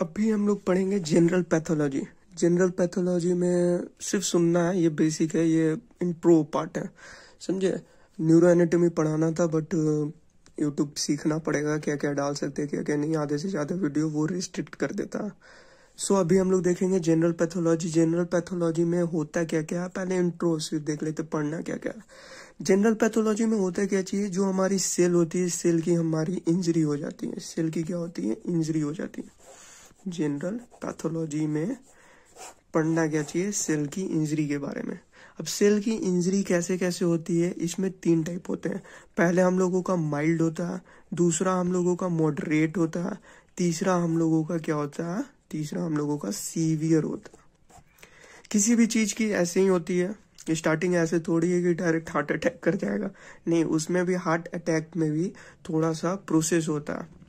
अभी हम लोग पढ़ेंगे जनरल पैथोलॉजी जनरल पैथोलॉजी में सिर्फ सुनना है ये बेसिक है ये इंट्रो पार्ट है समझे न्यूरो एनेटमी पढ़ाना था बट यूट्यूब uh, सीखना पड़ेगा क्या क्या डाल सकते क्या क्या नहीं आधे से ज़्यादा वीडियो वो रिस्ट्रिक्ट कर देता है सो so, अभी हम लोग देखेंगे जनरल पैथोलॉजी जनरल पैथोलॉजी में होता क्या क्या पहले इंट्रो सिर्फ देख लेते पढ़ना क्या क्या जनरल पैथोलॉजी में होता क्या चाहिए जो हमारी सेल होती है सेल की हमारी इंजरी हो जाती है सेल की क्या होती है इंजरी हो जाती है जनरल पैथोलॉजी में पढ़ना क्या चाहिए सेल की इंजरी के बारे में अब सेल की इंजरी कैसे कैसे होती है इसमें तीन टाइप होते हैं पहले हम लोगों का माइल्ड होता है दूसरा हम लोगों का मॉडरेट होता है तीसरा हम लोगों का क्या होता है तीसरा हम लोगों का सीवियर होता है किसी भी चीज़ की ऐसे ही होती है स्टार्टिंग ऐसे थोड़ी है कि डायरेक्ट हार्ट अटैक कर जाएगा नहीं उसमें भी हार्ट अटैक में भी थोड़ा सा प्रोसेस होता है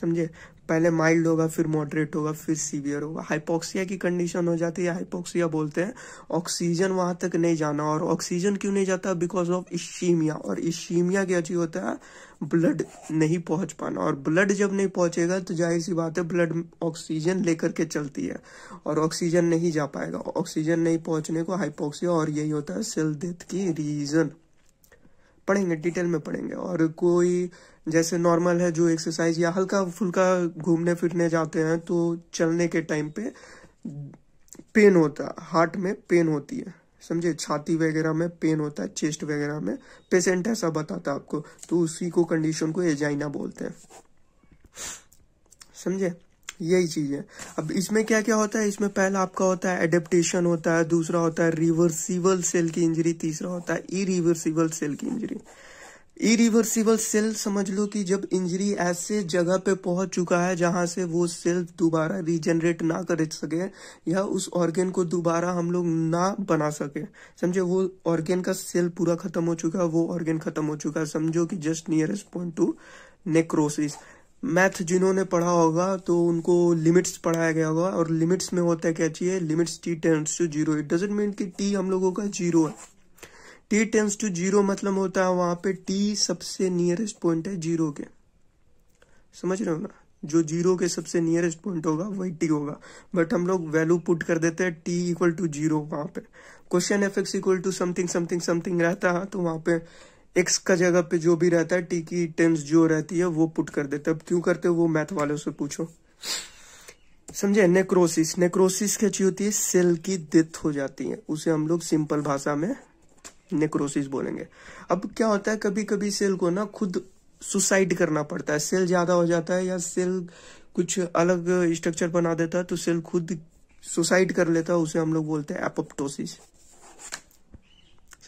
समझे पहले माइल्ड होगा फिर मॉडरेट होगा फिर सीवियर होगा हाइपोक्सिया की कंडीशन हो जाती है हाइपोक्सिया बोलते हैं ऑक्सीजन वहां तक नहीं जाना और ऑक्सीजन क्यों नहीं जाता बिकॉज ऑफ इशीमिया और इशीमिया क्या चीज होता है ब्लड नहीं पहुंच पाना और ब्लड जब नहीं पहुंचेगा तो जाहिर सी बात है ब्लड ऑक्सीजन लेकर के चलती है और ऑक्सीजन नहीं जा पाएगा ऑक्सीजन नहीं पहुंचने को हाइपोक्सिया और यही होता है सेल डेथ की रीजन पढ़ेंगे डिटेल में पढ़ेंगे और कोई जैसे नॉर्मल है जो एक्सरसाइज या हल्का फुल्का घूमने फिरने जाते हैं तो चलने के टाइम पे पेन होता है हार्ट में पेन होती है समझे छाती वगैरह में पेन होता है चेस्ट वगैरह में पेशेंट ऐसा बताता है आपको तो उसी को कंडीशन को एजाइना बोलते हैं समझे यही चीज है अब इसमें क्या क्या होता है इसमें पहला आपका होता है एडेप्टेशन होता है दूसरा होता है रिवर्सिबल सेल की इंजरी तीसरा होता है इरिवर्सिबल सेल की इंजरी इरिवर्सिबल सेल समझ लो कि जब इंजरी ऐसे जगह पे पहुंच चुका है जहां से वो सेल दोबारा रिजनरेट ना कर सके या उस ऑर्गेन को दोबारा हम लोग ना बना सके समझे वो ऑर्गेन का सेल पूरा खत्म हो चुका है वो ऑर्गेन खत्म हो चुका है समझो कि just nearest point to necrosis math जिन्होंने पढ़ा होगा तो उनको लिमिट्स पढ़ाया गया होगा और लिमिट्स में होता है क्या चाहिए limits t tends to zero it doesn't mean कि टी हम लोगों का जीरो है टी टेंस टू जीरो मतलब होता है वहां पे टी सबसे नियरेस्ट पॉइंट है जीरो के समझ रहे हो ना जो जीरो के सबसे नियरेस्ट पॉइंट होगा वही टी होगा बट हम लोग वैल्यू पुट कर देते हैं टी इक्वल टू जीरो वहां पे question f x equal to something something something रहता है तो वहां पे एक्स का जगह पे जो भी रहता है टी की टेंस जो रहती है वो पुट कर देते अब क्यों करते हो वो मैथ वालों से पूछो समझे नेक्रोसिस नेक्रोसिस क्या चीज होती है सेल की डेथ हो जाती है उसे हम लोग सिंपल भाषा में नेक्रोसिस बोलेंगे अब क्या होता है कभी कभी सेल को ना खुद सुसाइड करना पड़ता है सेल ज्यादा हो जाता है या सेल कुछ अलग स्ट्रक्चर बना देता है तो सेल खुद सुसाइड कर लेता है उसे हम लोग बोलते हैं एपोप्टोसिस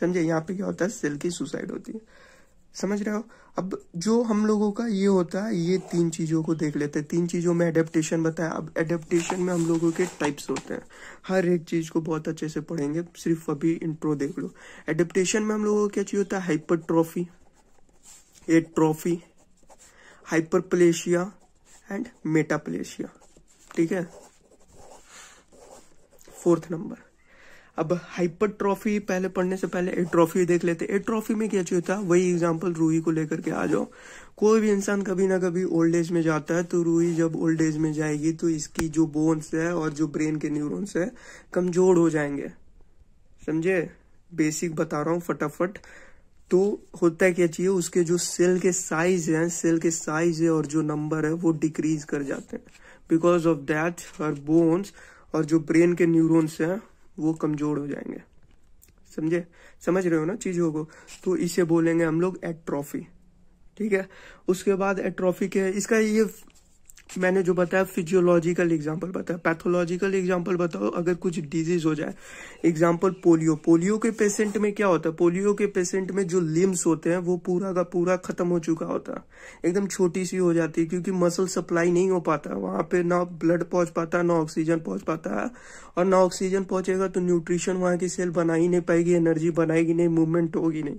समझे यहाँ पे क्या होता है सेल की सुसाइड होती है समझ रहे हो अब जो हम लोगों का ये होता है ये तीन चीज़ों को देख लेते हैं तीन चीज़ों में एडेप्टेशन बताया अब एडेप्टेशन में हम लोगों के टाइप्स होते हैं हर एक चीज़ को बहुत अच्छे से पढ़ेंगे सिर्फ अभी इंट्रो देख लो एडेप्टेशन में हम लोगों को क्या चीज होता है hypertrophy atrophy hyperplasia and metaplasia ठीक है फोर्थ नंबर अब हाइपरट्रॉफी पहले पढ़ने से पहले एट्रॉफी देख लेते एट्रॉफी में क्या चाहिए था वही एग्जाम्पल रूही को लेकर के आ जाओ कोई भी इंसान कभी ना कभी ओल्ड एज में जाता है तो रूही जब ओल्ड एज में जाएगी तो इसकी जो बोन्स है और जो ब्रेन के न्यूरोन्स है कमजोर हो जाएंगे समझे बेसिक बता रहा हूँ फटाफट तो होता है क्या चाहिए उसके जो सेल के साइज है सेल के साइज है और जो नंबर है वो डिक्रीज कर जाते हैं बिकॉज ऑफ दैट हर बोन्स और जो ब्रेन के न्यूरोन्स हैं वो कमजोर हो जाएंगे समझे समझ रहे हो ना चीजों को तो इसे बोलेंगे हम लोग एट्रॉफी ठीक है उसके बाद एट्रॉफी के इसका ये मैंने जो बताया फिजियोलॉजिकल एग्जाम्पल बताया पैथोलॉजिकल एग्जाम्पल बताओ अगर कुछ डिजीज हो जाए एग्जाम्पल पोलियो पोलियो के पेशेंट में क्या होता है पोलियो के पेशेंट में जो लिम्स होते हैं वो पूरा का पूरा खत्म हो चुका होता है एकदम छोटी सी हो जाती है क्योंकि मसल सप्लाई नहीं हो पाता वहां पे ना ब्लड पहुंच पाता ना ऑक्सीजन पहुंच पाता है और ना ऑक्सीजन पहुंचेगा तो न्यूट्रिशन वहां की सेल बना ही नहीं पाएगी एनर्जी बनाएगी नहीं मूवमेंट होगी नहीं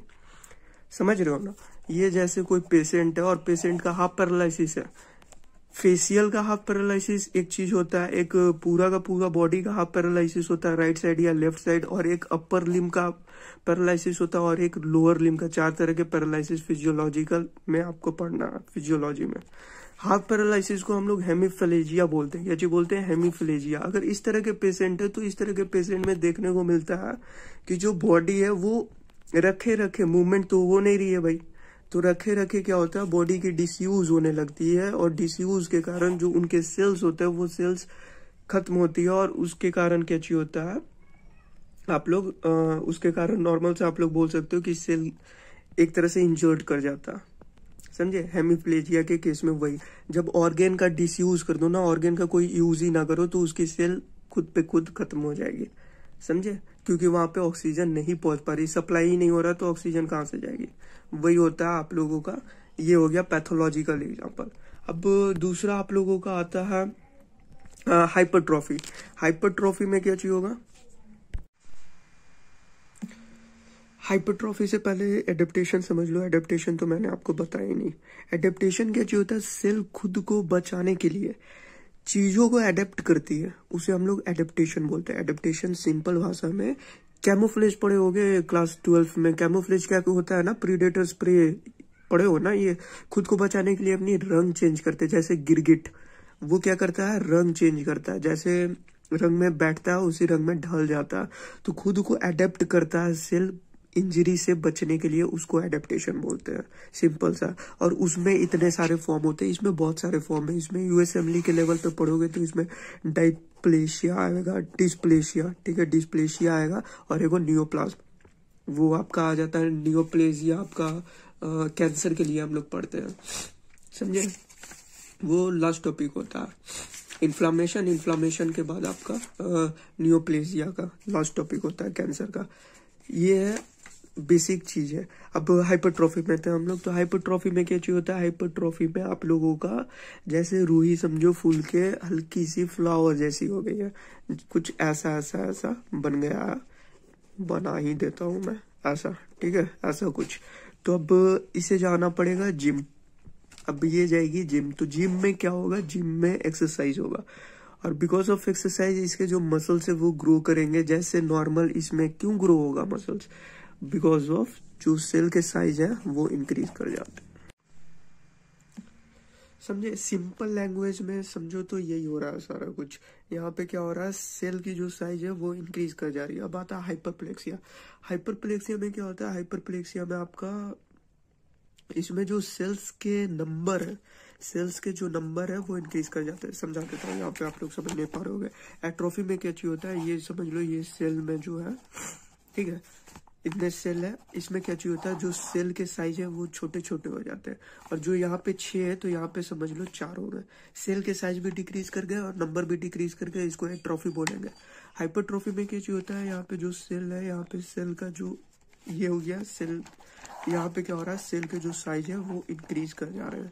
समझ रहे हो ना ये जैसे कोई पेशेंट है और पेशेंट का हाफ पैरालिस है फेसियल का हाफ पैरालिसिस एक चीज होता है एक पूरा का पूरा बॉडी का हाफ पैरालिसिस होता है राइट साइड या लेफ्ट साइड और एक अपर लिम का पैरालिसिस होता है और एक लोअर लिम का चार तरह के पैरालिसिस फिजियोलॉजिकल में आपको पढ़ना फिजियोलॉजी में हाफ पैरालिसिस को हम लोग हेमीफलेजिया बोलते हैं या जी बोलते हैं हेमीफलेजिया अगर इस तरह के पेशेंट है तो इस तरह के पेशेंट में देखने को मिलता है कि जो बॉडी है वो रखे रखे मूवमेंट तो हो नहीं रही है भाई तो रखे रखे क्या होता है बॉडी की डिसयूज होने लगती है और डिसयूज के कारण जो उनके सेल्स होते हैं वो सेल्स खत्म होती है और उसके कारण क्या चीज होता है आप लोग आ, उसके कारण नॉर्मल से आप लोग बोल सकते हो कि सेल एक तरह से इंजर्ड कर जाता समझे हेमीप्लेजिया के केस में वही जब ऑर्गेन का डिसयूज कर दो ना ऑर्गेन का कोई यूज ही ना करो तो उसकी सेल खुद पे खुद खत्म हो जाएगी समझे क्योंकि वहां पे ऑक्सीजन नहीं पहुंच पा रही सप्लाई ही नहीं हो रहा तो ऑक्सीजन कहाँ से जाएगी वही होता है आप लोगों का ये हो गया पैथोलॉजिकल एग्जाम्पल अब दूसरा आप लोगों का आता है हाइपरट्रॉफी हाइपरट्रॉफी में क्या चाहिए होगा हाइपरट्रॉफी से पहले एडेप्टेशन समझ लो एडेप्टेशन तो मैंने आपको बताया ही नहीं एडेप्टेशन क्या चाहिए होता है सेल खुद को बचाने के लिए चीज़ों को एडेप्ट करती है उसे हम लोग एडेप्टेशन बोलते हैं एडेप्टेशन सिंपल भाषा में कैमोफ्लेज पड़े हो गए क्लास ट्वेल्थ में कैमोफ्लेज क्या होता है ना प्रीडेटर स्प्रे पड़े हो ना ये खुद को बचाने के लिए अपनी रंग चेंज करते हैं जैसे गिरगिट वो क्या करता है रंग चेंज करता है जैसे रंग में बैठता है उसी रंग में ढल जाता है तो खुद को एडेप्ट करता है सेल इंजरी से बचने के लिए उसको एडेप्टेशन बोलते हैं सिंपल सा और उसमें इतने सारे फॉर्म होते हैं इसमें बहुत सारे फॉर्म है इसमें यूएसएमली के लेवल पे पढ़ोगे तो इसमें डाइप्लेशिया आएगा डिस्प्लेशिया ठीक है डिस्प्लेशिया आएगा और एगो न्यूप्लाज्म वो आपका आ जाता है न्योप्लेजिया आपका कैंसर के लिए हम लोग पढ़ते हैं समझे वो लास्ट टॉपिक होता है इन्फ्लामेशन इन्फ्लामेशन के बाद आपका न्योप्लेजिया का लास्ट टॉपिक होता है कैंसर का ये है बेसिक चीज़ है अब हाइपरट्रॉफी में थे हम लोग तो हाइपरट्रॉफी में क्या चीज़ होता है हाइपरट्रॉफी में आप लोगों का जैसे रूही समझो फूल के हल्की सी फ्लावर जैसी हो गई है कुछ ऐसा ऐसा ऐसा बन गया बना ही देता हूं मैं ऐसा ठीक है ऐसा कुछ तो अब इसे जाना पड़ेगा जिम अब ये जाएगी जिम तो जिम में क्या होगा जिम में एक्सरसाइज होगा और बिकॉज ऑफ एक्सरसाइज इसके जो मसल्स है वो ग्रो करेंगे जैसे नॉर्मल इसमें क्यों ग्रो होगा मसल्स बिकॉज ऑफ जो सेल के साइज है वो इंक्रीज कर जाते समझे सिंपल लैंग्वेज में समझो तो यही हो रहा है सारा कुछ यहाँ पे क्या हो रहा है सेल की जो साइज है वो इंक्रीज कर जा रही है अब आता है हाइपरप्लेक्सिया हाइपरप्लेक्सिया में क्या होता है हाइपरप्लेक्सिया में आपका इसमें जो सेल्स के नंबर है सेल्स के जो नंबर है वो इंक्रीज कर जाते हैं समझा देता हूँ यहाँ पे आप लोग समझ नहीं पा रहे हो एट्रोफी में क्या चीज होता है ये समझ लो ये सेल में जो है ठीक है इतने सेल है इसमें क्या चाहिए होता है जो सेल के साइज है वो छोटे छोटे हो जाते हैं और जो यहाँ पे छे है तो यहाँ पे समझ लो चार हो गए सेल के साइज भी डिक्रीज कर गए और नंबर भी डिक्रीज कर गए इसको एक ट्रॉफी बोलेंगे हाइपर ट्रॉफी में क्या चाहिए होता है यहाँ पे जो सेल है यहाँ पे सेल का जो ये हो गया सेल यहाँ पे क्या हो रहा है सेल के जो साइज है वो इंक्रीज कर जा रहे हैं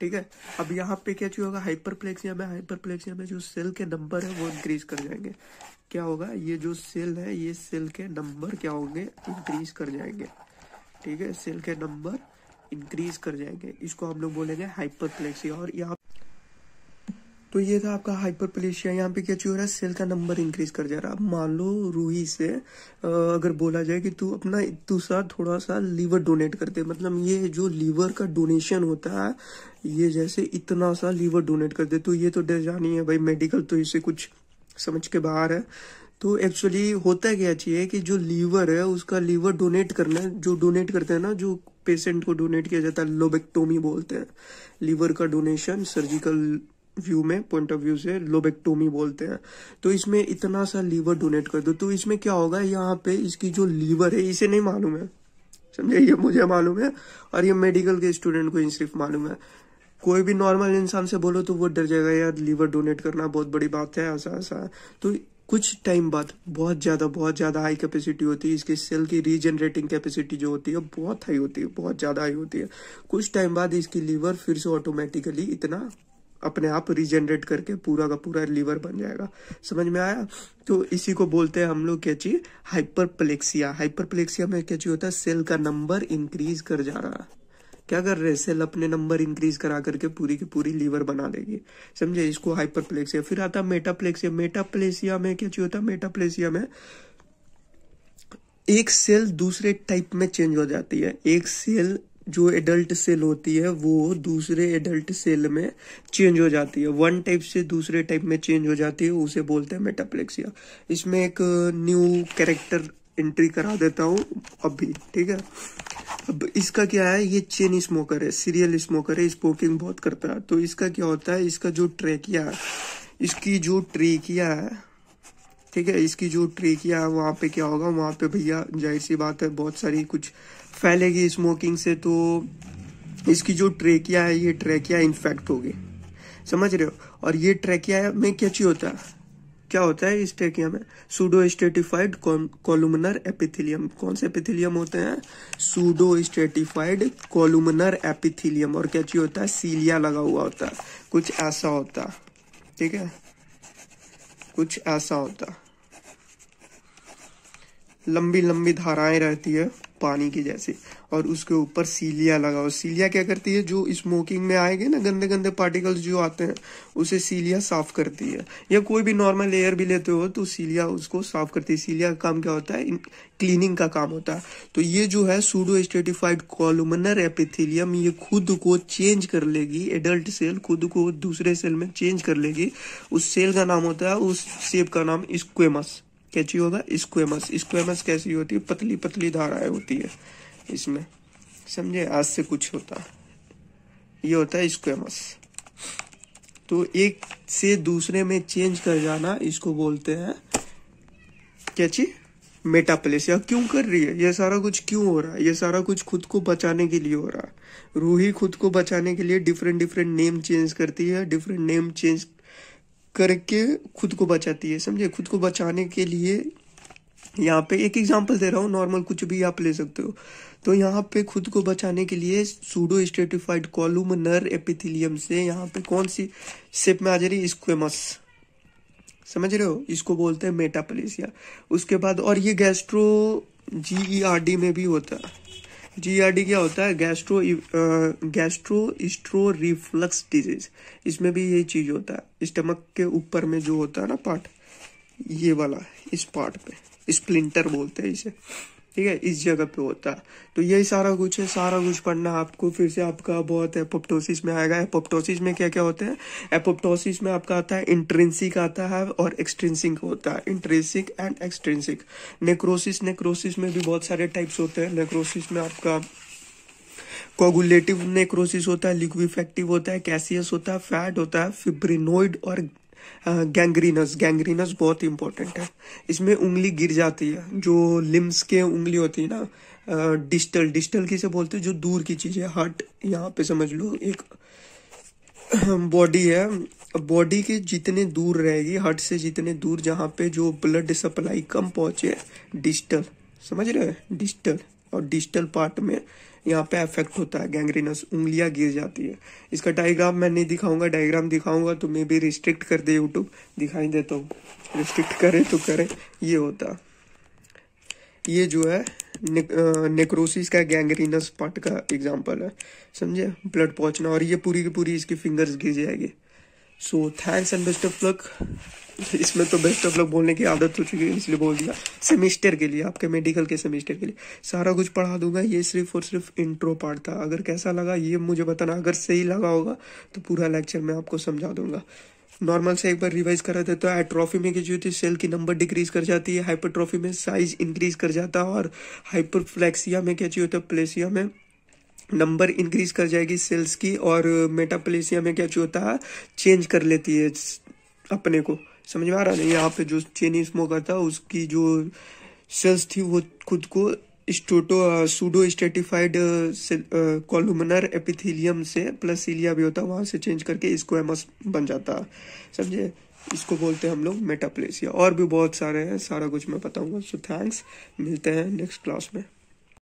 ठीक है अब यहाँ पे क्या चाहिए होगा हाइपर प्लेक्सिया में हाइपर प्लेक्सिया में जो सेल के नंबर है वो इंक्रीज कर जाएंगे क्या होगा ये जो सेल है ये सेल के नंबर क्या होंगे इंक्रीज कर जाएंगे ठीक है सेल के नंबर इंक्रीज कर जाएंगे इसको हम लोग बोलेंगे हाइपरप्लेक्सिया और यहाँ तो ये था आपका हाइपरप्लेशिया यहाँ पे क्या चीज हो रहा है सेल का नंबर इंक्रीज कर जा रहा है मान लो रूही से अगर बोला जाए कि तू अपना दूसरा थोड़ा सा लीवर डोनेट करते मतलब ये जो लीवर का डोनेशन होता है ये जैसे इतना सा लीवर डोनेट कर दे तो ये तो डर जानी है भाई मेडिकल तो इससे कुछ समझ के बाहर है तो एक्चुअली होता क्या चाहिए कि जो लीवर है उसका लीवर डोनेट करना है जो डोनेट करते हैं ना जो पेशेंट को डोनेट किया जाता है लोबेक्टोमी बोलते हैं लीवर का डोनेशन सर्जिकल व्यू में पॉइंट ऑफ व्यू से लोबेक्टोमी बोलते हैं तो इसमें इतना सा लीवर डोनेट कर दो तो इसमें क्या होगा यहाँ पे इसकी जो लीवर है इसे नहीं मालूम है समझे ये मुझे मालूम है और ये मेडिकल के स्टूडेंट को सिर्फ मालूम है कोई भी नॉर्मल इंसान से बोलो तो वो डर जाएगा यार लीवर डोनेट करना बहुत बड़ी बात है ऐसा ऐसा तो कुछ टाइम बाद बहुत ज़्यादा बहुत ज़्यादा हाई कैपेसिटी होती है इसकी सेल की रीजनरेटिंग कैपेसिटी जो होती है बहुत हाई होती है बहुत ज़्यादा हाई होती है कुछ टाइम बाद इसकी लीवर फिर से ऑटोमेटिकली इतना अपने आप रिजेनरेट करके पूरा का पूरा लीवर बन जाएगा समझ में आया तो इसी को बोलते हैं हम लोग क्या चीज हाइपरप्लेक्सिया हाइपरप्लेक्सिया में क्या चीज होता है सेल का नंबर इंक्रीज कर जा रहा है क्या कर रहे हैं सेल अपने नंबर इंक्रीज करा करके पूरी की पूरी लीवर बना देगी समझे इसको हाइपरप्लेक्सिया फिर आता मेटाप्लेक्सिया मेटाप्लेसिया में क्या चाहिए होता है मेटाप्लेसिया में एक सेल दूसरे टाइप में चेंज हो जाती है एक सेल जो एडल्ट सेल होती है वो दूसरे एडल्ट सेल में चेंज हो जाती है वन टाइप से दूसरे टाइप में चेंज हो जाती है उसे बोलते हैं मेटाप्लेक्सिया इसमें एक न्यू कैरेक्टर एंट्री करा देता हूँ अभी ठीक है अब इसका क्या है ये चेन स्मोकर है सीरियल स्मोकर है स्मोकिंग बहुत करता है तो इसका क्या होता है इसका जो ट्रेकिया है इसकी जो ट्रेकिया है ठीक है इसकी जो ट्रेकिया है वहाँ पे क्या होगा वहाँ पे भैया जाहिर सी बात है बहुत सारी कुछ फैलेगी स्मोकिंग से तो इसकी जो ट्रेकिया है ये ट्रेकिया इन्फेक्ट होगी समझ रहे हो और ये ट्रेकिया में क्या चीज होता है क्या होता है स्टेकियम है सूडो स्टेटिफाइड कॉलुमनर एपिथिलियम कौन से एपिथिलियम होते हैं सूडो स्टेटिफाइड कॉलुमनर एपिथिलियम और क्या चीज होता है सीलिया लगा हुआ होता है कुछ ऐसा होता ठीक है कुछ ऐसा होता लंबी लंबी धाराएं रहती है पानी की जैसी और उसके ऊपर सीलिया लगाओ सीलिया क्या करती है जो स्मोकिंग में आएंगे ना गंदे गंदे पार्टिकल्स जो आते हैं उसे सीलिया साफ करती है या कोई भी नॉर्मल एयर भी लेते हो तो सीलिया उसको साफ करती है सीलिया का काम क्या होता है क्लीनिंग का काम होता है तो ये जो है सूडो स्टेटिफाइड कॉलुमनर एपिथिलियम ये खुद को चेंज कर लेगी एडल्ट सेल खुद को दूसरे सेल में चेंज कर लेगी उस सेल का नाम होता है उस सेब का नाम स्क्वेमस कैची होगा स्क्वेमस स्क्वेमस कैसी होती है पतली पतली धाराएं होती है इसमें समझे आज से कुछ होता ये होता है स्क्वेमस तो एक से दूसरे में चेंज कर जाना इसको बोलते हैं क्या चीज या क्यों कर रही है ये सारा कुछ क्यों हो रहा है ये सारा कुछ खुद को बचाने के लिए हो रहा है रूही खुद को बचाने के लिए डिफरेंट डिफरेंट नेम चेंज करती है डिफरेंट नेम चेंज करके खुद को बचाती है समझे खुद को बचाने के लिए यहाँ पे एक एग्जांपल दे रहा हूँ नॉर्मल कुछ भी आप ले सकते हो तो यहाँ पे खुद को बचाने के लिए सूडो स्टेटिफाइड कॉलूम नर एपिथिलियम से यहाँ पे कौन सी शेप में आ जा रही है स्क्वेमस समझ रहे हो इसको बोलते हैं मेटापलेसिया उसके बाद और ये gastro G E R D में भी होता है जी आर डी क्या होता है गैस्ट्रो गैस्ट्रो स्ट्रो रिफ्लक्स डिजीज इसमें भी ये चीज होता है स्टमक के ऊपर में जो होता है ना पार्ट ये वाला इस पार्ट पे स्प्लिंटर बोलते हैं इसे ठीक है इस जगह पे होता है तो यही सारा कुछ है सारा कुछ पढ़ना आपको फिर से आपका बहुत एपोप्टोसिस में आएगा एपोप्टोसिस में क्या क्या होते हैं एपोप्टोसिस में आपका आता है इंट्रेंसिक आता है और एक्सट्रेंसिक होता है intrinsic and extrinsic necrosis necrosis में भी बहुत सारे टाइप्स होते हैं नेक्रोसिस में आपका कोगुलेटिव नेक्रोसिस होता है लिक्विफेक्टिव होता है कैसियस होता है फैट होता है फिब्रिनोइड और गैंग्रीनस गैंग्रीनस बहुत इंपॉर्टेंट है इसमें उंगली गिर जाती है जो लिम्स के उंगली होती है ना डिस्टल डिस्टल किसे बोलते हैं जो दूर की चीज़ है हार्ट यहाँ पे समझ लो एक बॉडी है बॉडी के जितने दूर रहेगी हार्ट से जितने दूर जहाँ पे जो ब्लड सप्लाई कम पहुंचे डिस्टल समझ रहे हैं डिस्टल और डिजिटल पार्ट में यहाँ पे अफेक्ट होता है गैंग्रीनस उंगलियाँ गिर जाती है इसका डायग्राम मैं नहीं दिखाऊंगा डायग्राम दिखाऊंगा तो मे भी रिस्ट्रिक्ट कर दे यूट्यूब दिखाई दे तो रिस्ट्रिक्ट करे तो करे ये होता ये जो है ने, नेक्रोसिस का गैंग्रीनस पार्ट का एग्जाम्पल है समझे ब्लड पहुंचना और ये पूरी की पूरी इसकी फिंगर्स गिर जाएगी so thanks and best of luck इसमें तो बेस्ट ऑफ लक बोलने की आदत हो तो चुकी है इसलिए बोल दिया सेमिस्टर के लिए आपके मेडिकल के सेमिस्टर के लिए सारा कुछ पढ़ा दूंगा ये सिर्फ और सिर्फ इंट्रो पार्ट था अगर कैसा लगा ये मुझे बताना अगर सही लगा होगा तो पूरा लेक्चर मैं आपको समझा दूंगा नॉर्मल से एक बार रिवाइज करा थे तो एट्रॉफी में जो थी सेल की नंबर डिक्रीज कर जाती है हाइपर में साइज इंक्रीज कर जाता है और हाइपरफ्लेक्सिया में क्या चाहिए होता है प्लेसिया में नंबर इंक्रीज कर जाएगी सेल्स की और मेटाप्लेसिया में क्या होता है चेंज कर लेती है अपने को समझ में आ रहा है यहाँ पे जो चेनी स्मोकर था उसकी जो सेल्स थी वो खुद को स्टोटो सूडो स्टेटिफाइड कॉलुमनर एपिथीलियम से प्लस सीलिया भी होता वहाँ से चेंज करके इसको एमस बन जाता समझे इसको बोलते हैं हम लोग मेटाप्लेसिया और भी बहुत सारे हैं सारा कुछ मैं बताऊंगा सो थैंक्स मिलते हैं नेक्स्ट क्लास में